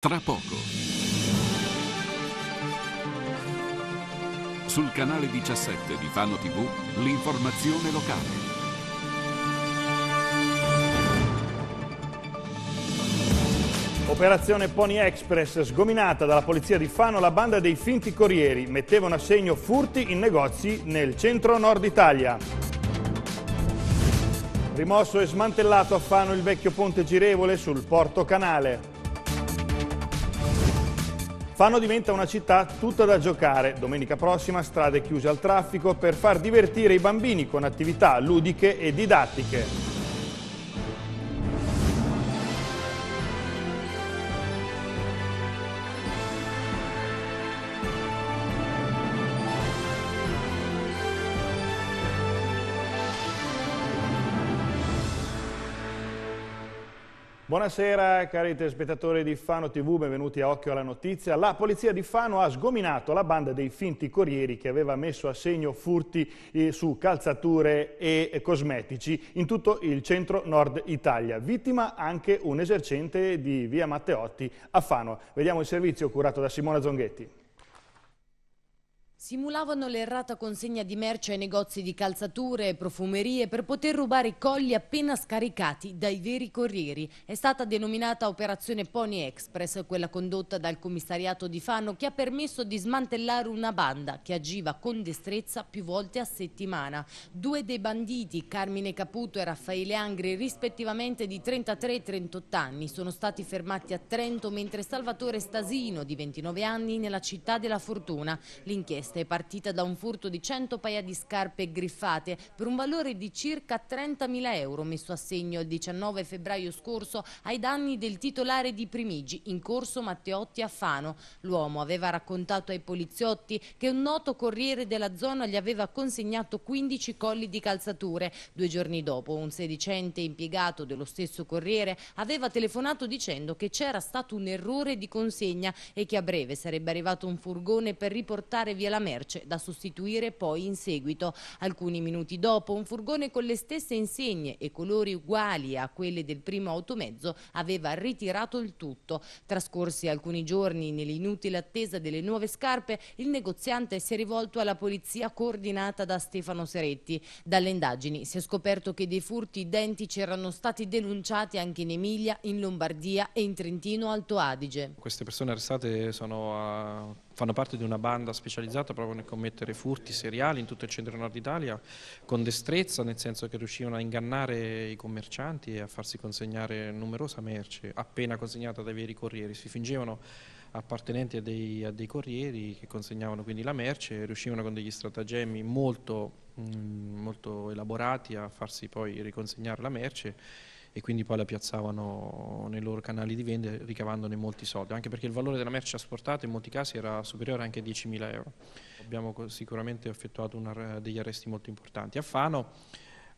Tra poco. Sul canale 17 di Fano TV, l'informazione locale. Operazione Pony Express, sgominata dalla polizia di Fano, la banda dei finti corrieri mettevano a segno furti in negozi nel centro-nord Italia. Rimosso e smantellato a Fano il vecchio ponte girevole sul Porto Canale. Fano diventa una città tutta da giocare. Domenica prossima strade chiuse al traffico per far divertire i bambini con attività ludiche e didattiche. Buonasera cari telespettatori di Fano TV, benvenuti a Occhio alla Notizia. La polizia di Fano ha sgominato la banda dei finti corrieri che aveva messo a segno furti eh, su calzature e eh, cosmetici in tutto il centro-nord Italia. Vittima anche un esercente di via Matteotti a Fano. Vediamo il servizio curato da Simona Zonghetti. Simulavano l'errata consegna di merce ai negozi di calzature e profumerie per poter rubare i colli appena scaricati dai veri corrieri. È stata denominata Operazione Pony Express, quella condotta dal commissariato di Fano che ha permesso di smantellare una banda che agiva con destrezza più volte a settimana. Due dei banditi, Carmine Caputo e Raffaele Angri, rispettivamente di 33 e 38 anni, sono stati fermati a Trento mentre Salvatore Stasino, di 29 anni, nella città della Fortuna. L'inchiesta è partita da un furto di 100 paia di scarpe griffate per un valore di circa 30.000 euro messo a segno il 19 febbraio scorso ai danni del titolare di Primigi in corso Matteotti a Fano. L'uomo aveva raccontato ai poliziotti che un noto corriere della zona gli aveva consegnato 15 colli di calzature. Due giorni dopo un sedicente impiegato dello stesso corriere aveva telefonato dicendo che c'era stato un errore di consegna e che a breve sarebbe arrivato un furgone per riportare via la merce da sostituire poi in seguito. Alcuni minuti dopo un furgone con le stesse insegne e colori uguali a quelle del primo automezzo aveva ritirato il tutto. Trascorsi alcuni giorni nell'inutile attesa delle nuove scarpe, il negoziante si è rivolto alla polizia coordinata da Stefano Seretti. Dalle indagini si è scoperto che dei furti identici erano stati denunciati anche in Emilia, in Lombardia e in Trentino Alto Adige. Queste persone arrestate sono a fanno parte di una banda specializzata proprio nel commettere furti seriali in tutto il centro nord Italia con destrezza, nel senso che riuscivano a ingannare i commercianti e a farsi consegnare numerosa merce appena consegnata dai veri corrieri. Si fingevano appartenenti a dei, a dei corrieri che consegnavano quindi la merce e riuscivano con degli stratagemmi molto, mm, molto elaborati a farsi poi riconsegnare la merce e quindi poi la piazzavano nei loro canali di vendita ricavandone molti soldi, anche perché il valore della merce asportata in molti casi era superiore anche a 10.000 euro. Abbiamo sicuramente effettuato una, degli arresti molto importanti. A Fano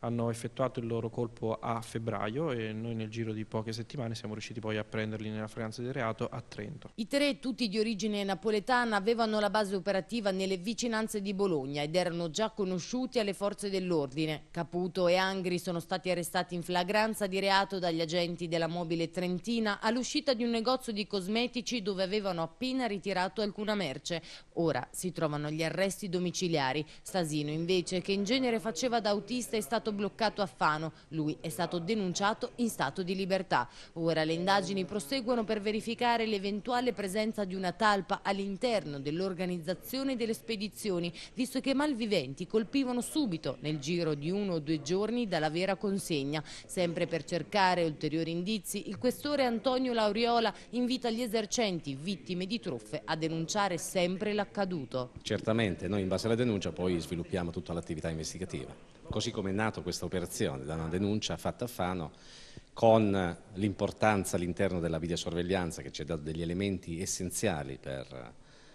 hanno effettuato il loro colpo a febbraio e noi nel giro di poche settimane siamo riusciti poi a prenderli nella fragranza del reato a Trento. I tre, tutti di origine napoletana, avevano la base operativa nelle vicinanze di Bologna ed erano già conosciuti alle forze dell'ordine. Caputo e Angri sono stati arrestati in flagranza di reato dagli agenti della mobile trentina all'uscita di un negozio di cosmetici dove avevano appena ritirato alcuna merce. Ora si trovano gli arresti domiciliari. Stasino invece, che in genere faceva da autista, è stato stato bloccato a Fano. Lui è stato denunciato in stato di libertà. Ora le indagini proseguono per verificare l'eventuale presenza di una talpa all'interno dell'organizzazione delle spedizioni, visto che malviventi colpivano subito nel giro di uno o due giorni dalla vera consegna. Sempre per cercare ulteriori indizi, il questore Antonio Lauriola invita gli esercenti vittime di truffe a denunciare sempre l'accaduto. Certamente, noi in base alla denuncia poi sviluppiamo tutta l'attività investigativa. Così come è nata questa operazione, da una denuncia fatta a Fano con l'importanza all'interno della videosorveglianza che ci ha dato degli elementi essenziali per,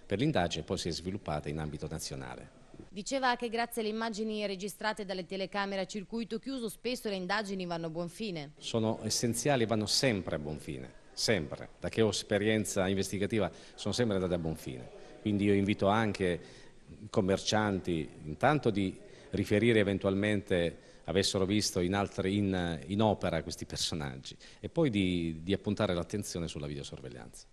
per l'indagine e poi si è sviluppata in ambito nazionale. Diceva che grazie alle immagini registrate dalle telecamere a circuito chiuso spesso le indagini vanno a buon fine. Sono essenziali e vanno sempre a buon fine, sempre. Da che ho esperienza investigativa sono sempre andate a buon fine. Quindi io invito anche i commercianti intanto di riferire eventualmente avessero visto in, altri, in, in opera questi personaggi e poi di, di appuntare l'attenzione sulla videosorveglianza.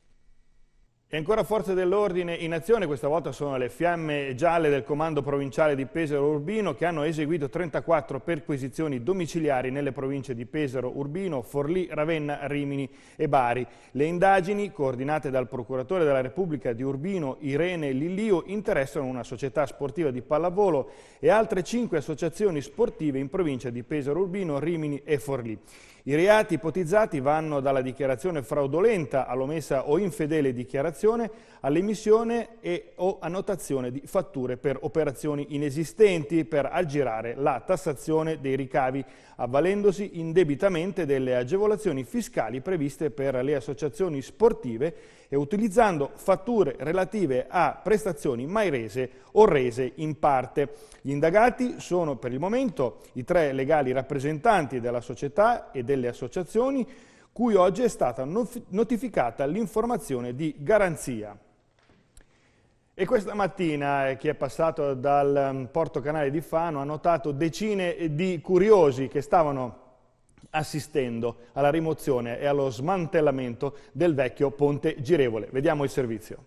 E ancora forze dell'ordine in azione, questa volta sono le fiamme gialle del comando provinciale di Pesaro Urbino che hanno eseguito 34 perquisizioni domiciliari nelle province di Pesaro Urbino, Forlì, Ravenna, Rimini e Bari. Le indagini, coordinate dal procuratore della Repubblica di Urbino Irene Lillio, interessano una società sportiva di pallavolo e altre 5 associazioni sportive in provincia di Pesaro Urbino, Rimini e Forlì. I reati ipotizzati vanno dalla dichiarazione fraudolenta all'omessa o infedele dichiarazione, all'emissione e o annotazione di fatture per operazioni inesistenti per aggirare la tassazione dei ricavi, avvalendosi indebitamente delle agevolazioni fiscali previste per le associazioni sportive e utilizzando fatture relative a prestazioni mai rese o rese in parte. Gli indagati sono per il momento i tre legali rappresentanti della società e del delle associazioni, cui oggi è stata notificata l'informazione di garanzia. E questa mattina eh, chi è passato dal mm, porto canale di Fano ha notato decine eh, di curiosi che stavano assistendo alla rimozione e allo smantellamento del vecchio ponte girevole. Vediamo il servizio.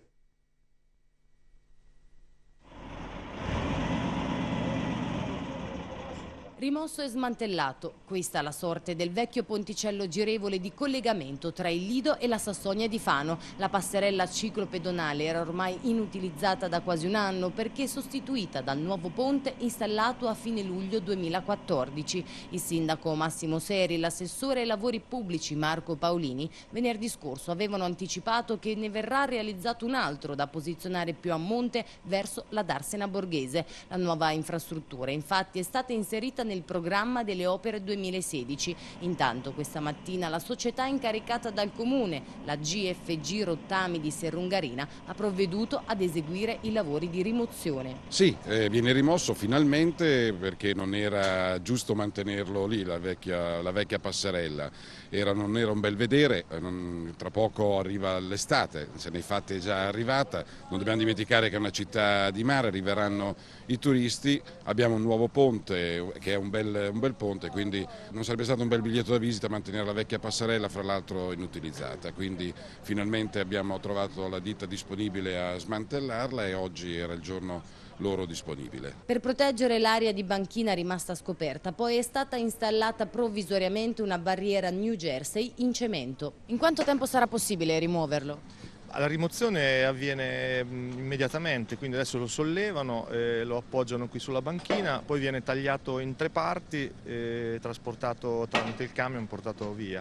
rimosso e smantellato. Questa è la sorte del vecchio ponticello girevole di collegamento tra il Lido e la Sassonia di Fano. La passerella ciclopedonale era ormai inutilizzata da quasi un anno perché sostituita dal nuovo ponte installato a fine luglio 2014. Il sindaco Massimo Seri, e l'assessore ai lavori pubblici Marco Paolini venerdì scorso avevano anticipato che ne verrà realizzato un altro da posizionare più a monte verso la Darsena Borghese. La nuova infrastruttura infatti è stata inserita nel nel programma delle opere 2016. Intanto questa mattina la società incaricata dal Comune, la GFG Rottami di Serrungarina, ha provveduto ad eseguire i lavori di rimozione. Sì, eh, viene rimosso finalmente perché non era giusto mantenerlo lì, la vecchia, la vecchia passerella. Era, non era un bel vedere, eh, non, tra poco arriva l'estate, se ne fate già arrivata, non dobbiamo dimenticare che è una città di mare, arriveranno i turisti, abbiamo un nuovo ponte che è è un bel, un bel ponte, quindi non sarebbe stato un bel biglietto da visita mantenere la vecchia passerella, fra l'altro inutilizzata, quindi finalmente abbiamo trovato la ditta disponibile a smantellarla e oggi era il giorno loro disponibile. Per proteggere l'area di banchina rimasta scoperta, poi è stata installata provvisoriamente una barriera New Jersey in cemento. In quanto tempo sarà possibile rimuoverlo? La rimozione avviene immediatamente, quindi adesso lo sollevano, eh, lo appoggiano qui sulla banchina, poi viene tagliato in tre parti, eh, trasportato tramite il camion, portato via.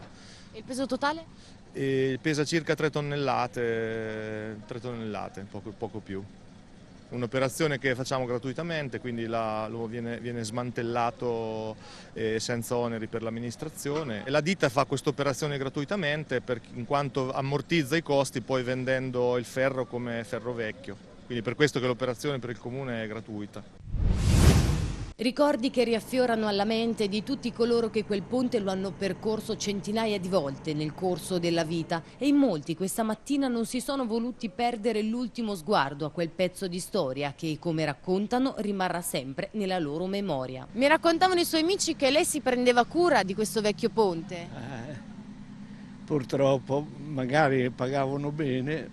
E il peso totale? E eh, pesa circa 3 tonnellate, 3 tonnellate poco, poco più un'operazione che facciamo gratuitamente, quindi la, viene, viene, smantellato eh, senza oneri per l'amministrazione. La ditta fa questa operazione gratuitamente per, in quanto ammortizza i costi poi vendendo il ferro come ferro vecchio. Quindi per questo che l'operazione per il comune è gratuita. Ricordi che riaffiorano alla mente di tutti coloro che quel ponte lo hanno percorso centinaia di volte nel corso della vita e in molti questa mattina non si sono voluti perdere l'ultimo sguardo a quel pezzo di storia che, come raccontano, rimarrà sempre nella loro memoria. Mi raccontavano i suoi amici che lei si prendeva cura di questo vecchio ponte. Eh, purtroppo magari pagavano bene.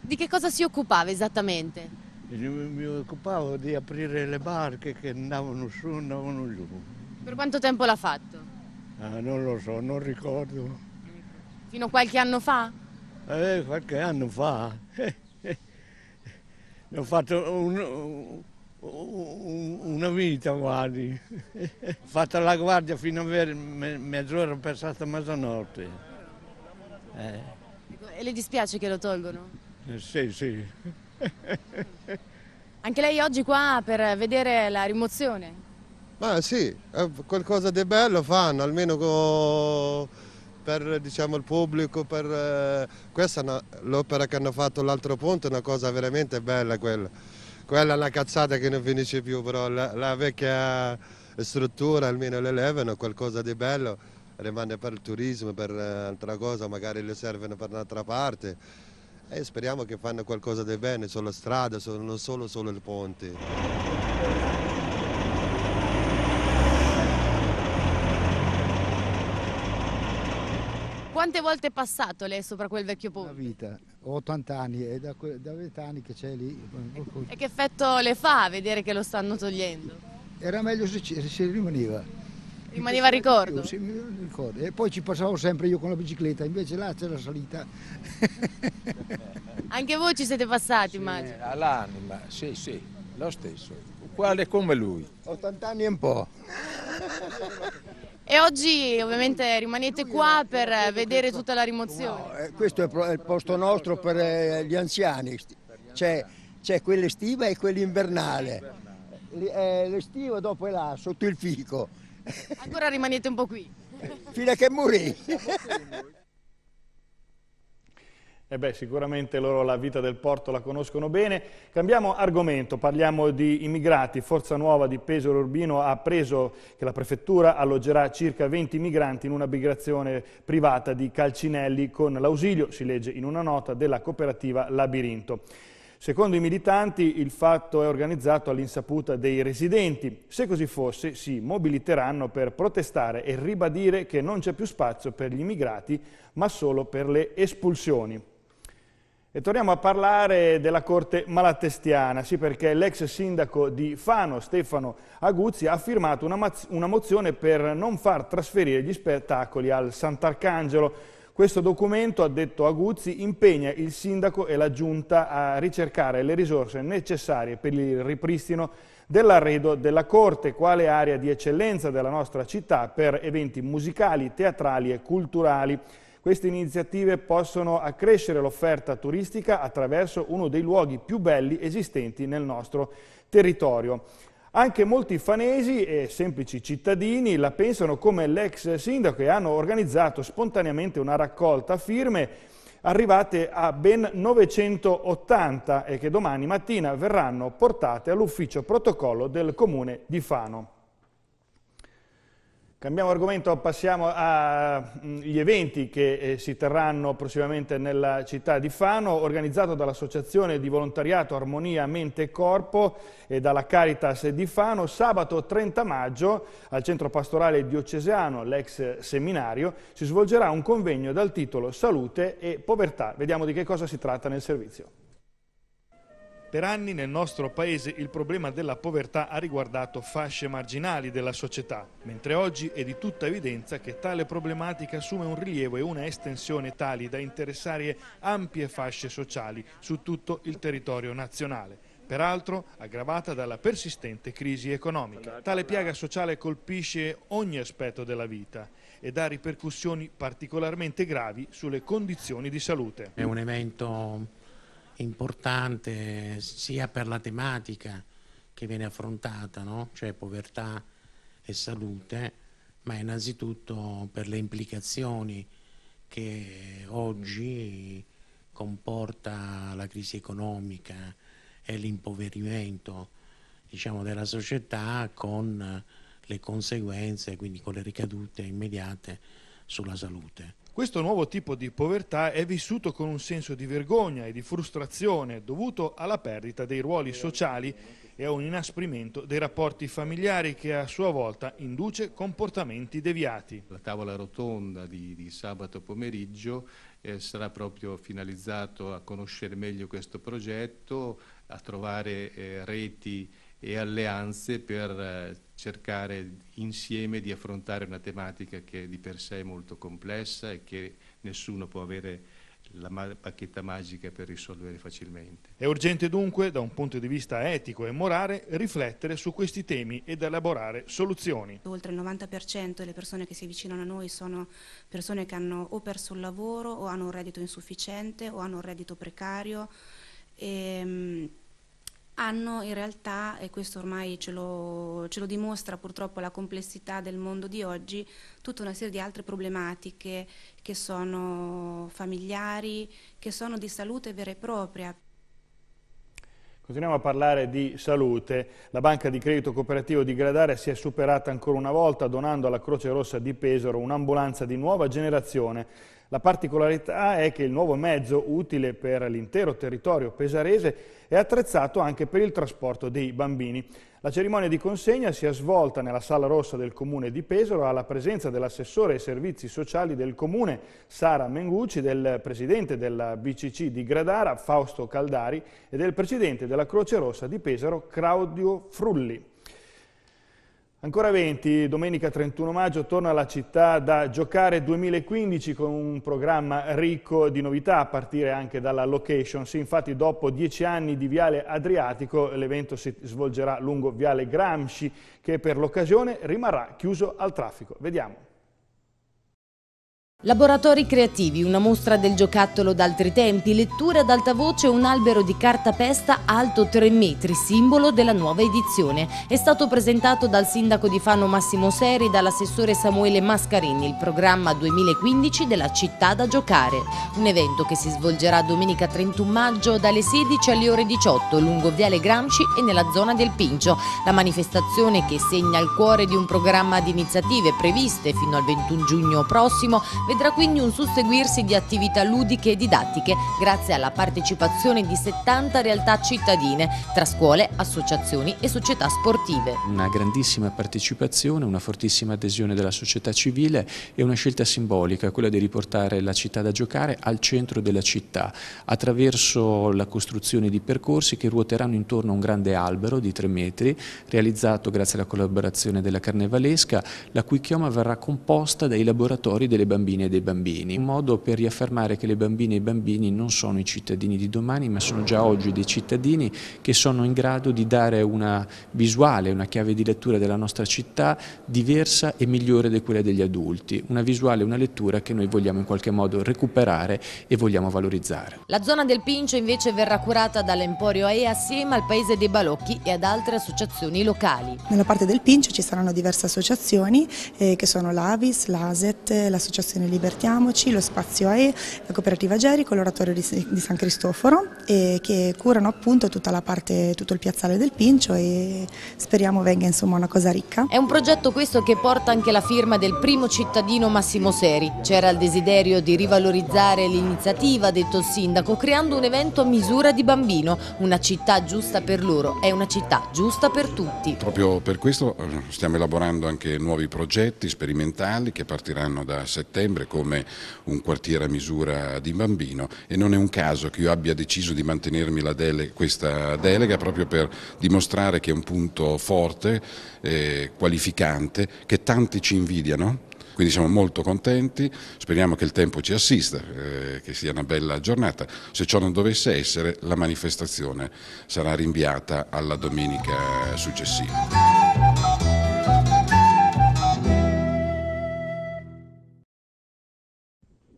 Di che cosa si occupava esattamente? mi occupavo di aprire le barche che andavano su, e andavano giù. Per quanto tempo l'ha fatto? Ah, non lo so, non ricordo. Fino a qualche anno fa? Eh, qualche anno fa. ne ho fatto un, un, una vita guardi. ho fatto la guardia fino a me, mezz'ora passata mezzanotte. Eh. Ecco, e le dispiace che lo tolgono? Eh, sì, sì. Anche lei oggi qua per vedere la rimozione? Ma sì, eh, qualcosa di bello fanno, almeno per diciamo, il pubblico, per, eh, questa l'opera che hanno fatto l'altro ponte è una cosa veramente bella quella, quella è la cazzata che non finisce più, però la, la vecchia struttura almeno l'elevano, qualcosa di bello, rimane per il turismo, per eh, altra cosa, magari le servono per un'altra parte e eh, speriamo che fanno qualcosa di bene sulla strada, non solo, solo il ponte. Quante volte è passato lei sopra quel vecchio ponte? Una vita, ho 80 anni, è da, da 20 anni che c'è lì. E, che effetto le fa vedere che lo stanno togliendo? Era meglio se, ci, rimaneva. Rimaneva il ricordo? sì, mi ricordo. E poi ci passavo sempre io con la bicicletta, invece là c'era salita. Anche voi ci siete passati, sì, immagino. All'anima, sì, sì, lo stesso. Uguale come lui. 80 anni e un po'. E oggi ovviamente rimanete qua per vedere tutta la rimozione. No, eh, questo è il posto nostro per eh, gli anziani, c'è, quella estiva e quella invernale. Eh, l'estiva dopo è là, sotto il fico. Ancora rimanete un po' qui. Fino a che morì. Eh beh, sicuramente loro la vita del porto la conoscono bene. Cambiamo argomento, parliamo di immigrati. Forza Nuova di Pesaro Urbino ha appreso che la prefettura alloggerà circa 20 migranti in una migrazione privata di Calcinelli con l'ausilio, si legge in una nota, della cooperativa Labirinto. Secondo i militanti il fatto è organizzato all'insaputa dei residenti. Se così fosse si mobiliteranno per protestare e ribadire che non c'è più spazio per gli immigrati ma solo per le espulsioni. E torniamo a parlare della corte malatestiana, sì perché l'ex sindaco di Fano, Stefano Aguzzi, ha firmato una, una mozione per non far trasferire gli spettacoli al Sant'Arcangelo questo documento, ha detto Aguzzi, impegna il sindaco e la giunta a ricercare le risorse necessarie per il ripristino dell'arredo della Corte, quale area di eccellenza della nostra città per eventi musicali, teatrali e culturali. Queste iniziative possono accrescere l'offerta turistica attraverso uno dei luoghi più belli esistenti nel nostro territorio. Anche molti fanesi e semplici cittadini la pensano come l'ex sindaco e hanno organizzato spontaneamente una raccolta firme arrivate a ben 980 e che domani mattina verranno portate all'ufficio protocollo del comune di Fano. Cambiamo argomento, passiamo agli mm, eventi che eh, si terranno prossimamente nella città di Fano, organizzato dall'Associazione di Volontariato Armonia Mente e Corpo e dalla Caritas di Fano. Sabato 30 maggio al Centro Pastorale Diocesano, l'ex seminario, si svolgerà un convegno dal titolo Salute e Povertà. Vediamo di che cosa si tratta nel servizio. Per anni nel nostro paese il problema della povertà ha riguardato fasce marginali della società, mentre oggi è di tutta evidenza che tale problematica assume un rilievo e una estensione tali da interessare ampie fasce sociali su tutto il territorio nazionale peraltro aggravata dalla persistente crisi economica. Tale piaga sociale colpisce ogni aspetto della vita ed ha ripercussioni particolarmente gravi sulle condizioni di salute. È un evento importante sia per la tematica che viene affrontata, no? cioè povertà e salute, ma innanzitutto per le implicazioni che oggi comporta la crisi economica e l'impoverimento diciamo, della società con le conseguenze, quindi con le ricadute immediate sulla salute. Questo nuovo tipo di povertà è vissuto con un senso di vergogna e di frustrazione dovuto alla perdita dei ruoli sociali e a un inasprimento dei rapporti familiari che a sua volta induce comportamenti deviati. La tavola rotonda di, di sabato pomeriggio eh, sarà proprio finalizzato a conoscere meglio questo progetto, a trovare eh, reti e alleanze per eh, cercare insieme di affrontare una tematica che di per sé è molto complessa e che nessuno può avere la bacchetta magica per risolvere facilmente. È urgente dunque, da un punto di vista etico e morale, riflettere su questi temi ed elaborare soluzioni. Oltre il 90% delle persone che si avvicinano a noi sono persone che hanno o perso il lavoro o hanno un reddito insufficiente o hanno un reddito precario. E, ehm, hanno in realtà, e questo ormai ce lo, ce lo, dimostra purtroppo la complessità del mondo di oggi, tutta una serie di altre problematiche che sono familiari, che sono di salute vera e propria. Continuiamo a parlare di salute. La banca di credito cooperativo di Gradare si è superata ancora una volta donando alla Croce Rossa di Pesaro un'ambulanza di nuova generazione la particolarità è che il nuovo mezzo, utile per l'intero territorio pesarese, è attrezzato anche per il trasporto dei bambini. La cerimonia di consegna si è svolta nella Sala Rossa del Comune di Pesaro alla presenza dell'assessore ai servizi sociali del Comune Sara Mengucci, del presidente della BCC di Gradara Fausto Caldari e del presidente della Croce Rossa di Pesaro Claudio Frulli. Ancora 20, domenica 31 maggio torna la città da giocare 2015 con un programma ricco di novità a partire anche dalla location. Sì, infatti dopo dieci anni di Viale Adriatico l'evento si svolgerà lungo Viale Gramsci che per l'occasione rimarrà chiuso al traffico. Vediamo. Laboratori creativi, una mostra del giocattolo d'altri tempi, lettura ad alta voce un albero di cartapesta alto 3 metri, simbolo della nuova edizione. È stato presentato dal sindaco di Fano Massimo Seri e dall'assessore Samuele Mascarini, il programma 2015 della città da giocare. Un evento che si svolgerà domenica 31 maggio dalle 16 alle ore 18 lungo Viale Gramsci e nella zona del Pincio. La manifestazione che segna il cuore di un programma di iniziative previste fino al 21 giugno prossimo vedrà quindi un susseguirsi di attività ludiche e didattiche grazie alla partecipazione di 70 realtà cittadine tra scuole, associazioni e società sportive. Una grandissima partecipazione, una fortissima adesione della società civile e una scelta simbolica, quella di riportare la città da giocare al centro della città attraverso la costruzione di percorsi che ruoteranno intorno a un grande albero di 3 metri realizzato grazie alla collaborazione della Carnevalesca la cui chioma verrà composta dai laboratori delle bambine bambine e dei bambini, un modo per riaffermare che le bambine e i bambini non sono i cittadini di domani ma sono già oggi dei cittadini che sono in grado di dare una visuale, una chiave di lettura della nostra città diversa e migliore di quella degli adulti, una visuale, una lettura che noi vogliamo in qualche modo recuperare e vogliamo valorizzare. La zona del Pincio invece verrà curata dall'Emporio AE assieme al Paese dei Balocchi e ad altre associazioni locali. Nella parte del Pincio ci saranno diverse associazioni eh, che sono l'Avis, l'ASET, l'associazione Associazione Libertiamoci, lo Spazio AE, la cooperativa Gerico, l'oratorio di, San Cristoforo che curano appunto tutta la parte, tutto il piazzale del Pincio e speriamo venga insomma una cosa ricca. È un progetto questo che porta anche la firma del primo cittadino Massimo Seri. C'era il desiderio di rivalorizzare l'iniziativa, ha detto il sindaco, creando un evento a misura di bambino. Una città giusta per loro è una città giusta per tutti. Proprio per questo eh, stiamo elaborando anche nuovi progetti sperimentali che partiranno da settembre sempre come un quartiere a misura di bambino e non è un caso che io abbia deciso di mantenermi dele questa delega proprio per dimostrare che è un punto forte, eh, qualificante, che tanti ci invidiano quindi siamo molto contenti, speriamo che il tempo ci assista, eh, che sia una bella giornata. Se ciò non dovesse essere, la manifestazione sarà rinviata alla domenica successiva.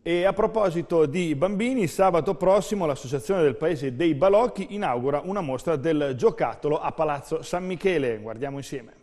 E a proposito di bambini, sabato prossimo l'Associazione del Paese dei Balocchi inaugura una mostra del giocattolo a Palazzo San Michele. Guardiamo insieme.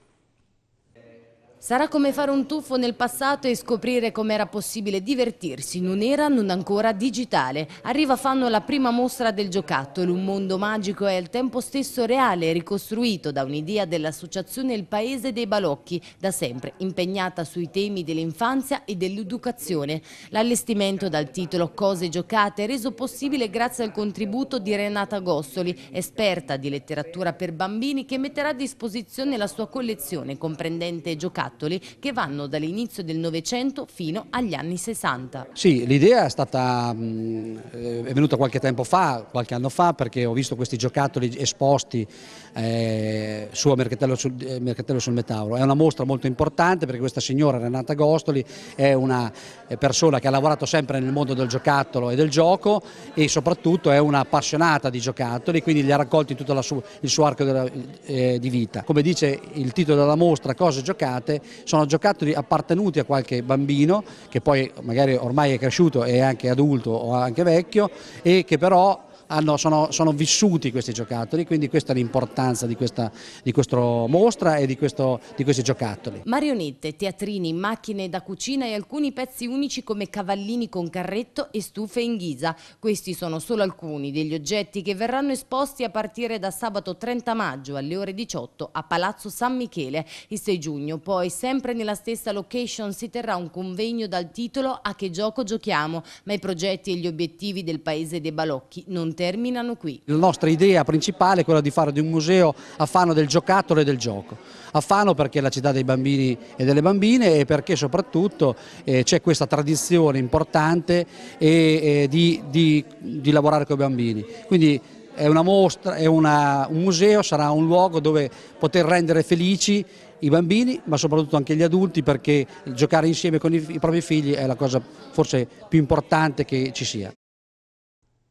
Sarà come fare un tuffo nel passato e scoprire com'era possibile divertirsi in un'era non ancora digitale. Arriva Fanno la prima mostra del giocattolo, un mondo magico e al tempo stesso reale, ricostruito da un'idea dell'associazione Il Paese dei Balocchi, da sempre impegnata sui temi dell'infanzia e dell'educazione. L'allestimento dal titolo Cose giocate è reso possibile grazie al contributo di Renata Gossoli, esperta di letteratura per bambini che metterà a disposizione la sua collezione comprendente giocattoli giocattoli che vanno dall'inizio del Novecento fino agli anni 60. Sì, l'idea è stata è venuta qualche tempo fa, qualche anno fa, perché ho visto questi giocattoli esposti eh, su Mercatello sul, eh, Mercatello sul Metauro. È una mostra molto importante perché questa signora Renata Gostoli è una eh, persona che ha lavorato sempre nel mondo del giocattolo e del gioco e soprattutto è un'appassionata di giocattoli, quindi li ha raccolti tutto sua, il suo arco della, eh, di vita. Come dice il titolo della mostra, cose giocate, sono giocattoli appartenuti a qualche bambino che poi magari ormai è cresciuto e è anche adulto o anche vecchio e che però hanno, ah, sono, sono, vissuti questi giocattoli, quindi questa è l'importanza di questa, di questa mostra e di, questo, di questi giocattoli. Marionette, teatrini, macchine da cucina e alcuni pezzi unici come cavallini con carretto e stufe in ghisa. Questi sono solo alcuni degli oggetti che verranno esposti a partire da sabato 30 maggio alle ore 18 a Palazzo San Michele. Il 6 giugno poi sempre nella stessa location si terrà un convegno dal titolo A che gioco giochiamo, ma i progetti e gli obiettivi del paese dei Balocchi non terranno terminano qui. La nostra idea principale è quella di fare di un museo a Fano del giocattolo e del gioco. A Fano perché è la città dei bambini e delle bambine e perché soprattutto eh, c'è questa tradizione importante e, eh, di, di, di, lavorare con i bambini. Quindi, è, una mostra, è una, un museo, sarà un luogo dove poter rendere felici i bambini ma soprattutto anche gli adulti perché giocare insieme con i, i propri figli è la cosa forse più importante che ci sia.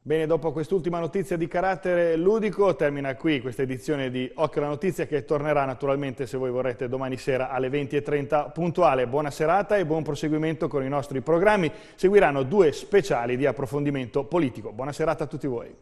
Bene, dopo quest'ultima notizia di carattere ludico termina qui questa edizione di Occhio alla Notizia che tornerà naturalmente se voi vorrete domani sera alle 20.30 puntuale. Buona serata e buon proseguimento con i nostri programmi. Seguiranno due speciali di approfondimento politico. Buona serata a tutti voi.